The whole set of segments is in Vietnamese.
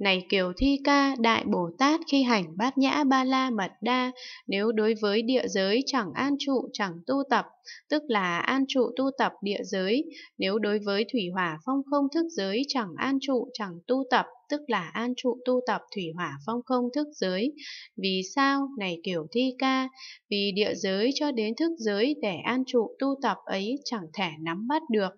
Này Kiều Thi Ca, Đại Bồ Tát khi hành bát nhã ba la mật đa, nếu đối với địa giới chẳng an trụ chẳng tu tập, tức là an trụ tu tập địa giới, nếu đối với thủy hỏa phong không thức giới chẳng an trụ chẳng tu tập, tức là an trụ tu tập thủy hỏa phong không thức giới. Vì sao? Này Kiều Thi Ca, vì địa giới cho đến thức giới để an trụ tu tập ấy chẳng thể nắm bắt được.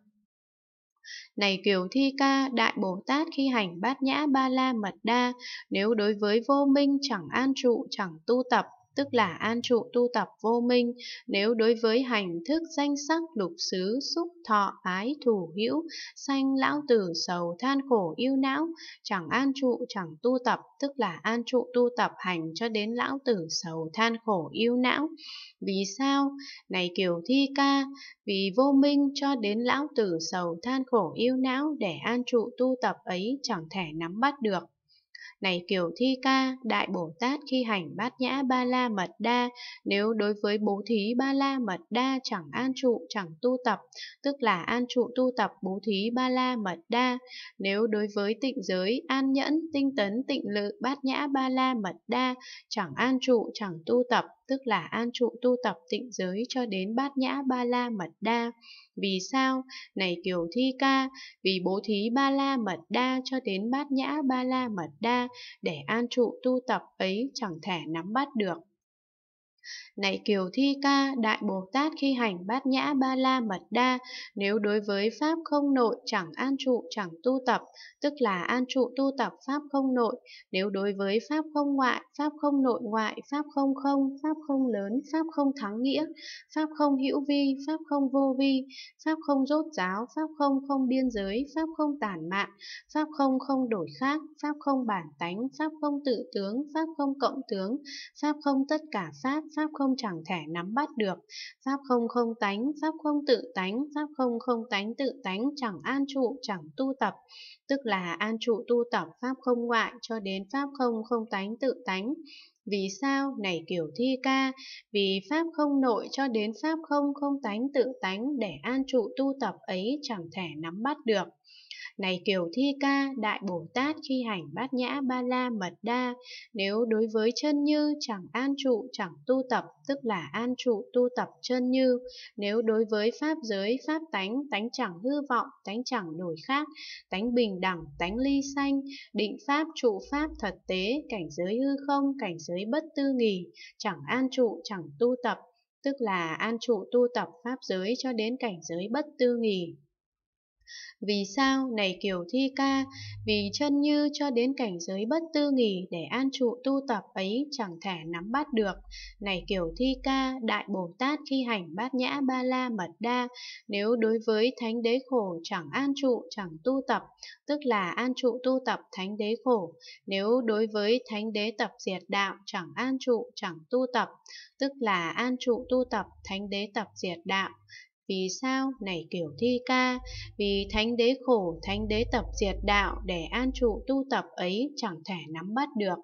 Này Kiều Thi Ca, Đại Bồ Tát khi hành bát nhã ba la mật đa, nếu đối với vô minh chẳng an trụ, chẳng tu tập, tức là an trụ tu tập vô minh, nếu đối với hành thức danh sắc lục xứ, xúc thọ, ái, thủ hữu, sanh lão tử, sầu, than khổ, yêu não, chẳng an trụ, chẳng tu tập, tức là an trụ tu tập hành cho đến lão tử, sầu, than khổ, yêu não. Vì sao? Này Kiều Thi Ca, vì vô minh cho đến lão tử, sầu, than khổ, yêu não để an trụ tu tập ấy chẳng thể nắm bắt được này kiều thi ca, đại Bồ Tát khi hành bát nhã ba la mật đa, nếu đối với bố thí ba la mật đa chẳng an trụ chẳng tu tập, tức là an trụ tu tập bố thí ba la mật đa, nếu đối với tịnh giới an nhẫn tinh tấn tịnh lự bát nhã ba la mật đa chẳng an trụ chẳng tu tập tức là an trụ tu tập tịnh giới cho đến bát nhã ba la mật đa. Vì sao? Này Kiều Thi Ca, vì bố thí ba la mật đa cho đến bát nhã ba la mật đa, để an trụ tu tập ấy chẳng thể nắm bắt được. Này Kiều Thi Ca, Đại Bồ Tát khi hành bát nhã ba la mật đa, nếu đối với Pháp không nội chẳng an trụ chẳng tu tập, tức là an trụ tu tập Pháp không nội, nếu đối với Pháp không ngoại, Pháp không nội ngoại, Pháp không không, Pháp không lớn, Pháp không thắng nghĩa, Pháp không hữu vi, Pháp không vô vi, Pháp không rốt giáo, Pháp không không biên giới, Pháp không tản mạn, Pháp không không đổi khác, Pháp không bản tánh, Pháp không tự tướng, Pháp không cộng tướng, Pháp không tất cả Pháp, Giáp không chẳng thể nắm bắt được. Giáp không không tánh, giáp không tự tánh, giáp không không tánh tự tánh chẳng an trụ, chẳng tu tập. Tức là an trụ tu tập pháp không ngoại cho đến pháp không không tánh tự tánh. Vì sao? Này kiểu thi ca, vì pháp không nội cho đến pháp không không tánh tự tánh để an trụ tu tập ấy chẳng thể nắm bắt được. Này Kiều Thi Ca, Đại Bồ Tát khi hành bát nhã ba la mật đa, nếu đối với chân như chẳng an trụ chẳng tu tập, tức là an trụ tu tập chân như, nếu đối với pháp giới pháp tánh, tánh chẳng hư vọng, tánh chẳng đổi khác, tánh bình đẳng, tánh ly sanh, định pháp trụ pháp thật tế, cảnh giới hư không, cảnh giới bất tư nghỉ, chẳng an trụ chẳng tu tập, tức là an trụ tu tập pháp giới cho đến cảnh giới bất tư nghỉ. Vì sao này kiểu thi ca, vì chân như cho đến cảnh giới bất tư nghỉ để an trụ tu tập ấy chẳng thể nắm bắt được. Này kiểu thi ca, Đại Bồ Tát khi hành bát nhã ba la mật đa, nếu đối với thánh đế khổ chẳng an trụ chẳng tu tập, tức là an trụ tu tập thánh đế khổ. Nếu đối với thánh đế tập diệt đạo chẳng an trụ chẳng tu tập, tức là an trụ tu tập thánh đế tập diệt đạo. Vì sao này kiểu thi ca? Vì thánh đế khổ, thánh đế tập diệt đạo để an trụ tu tập ấy chẳng thể nắm bắt được.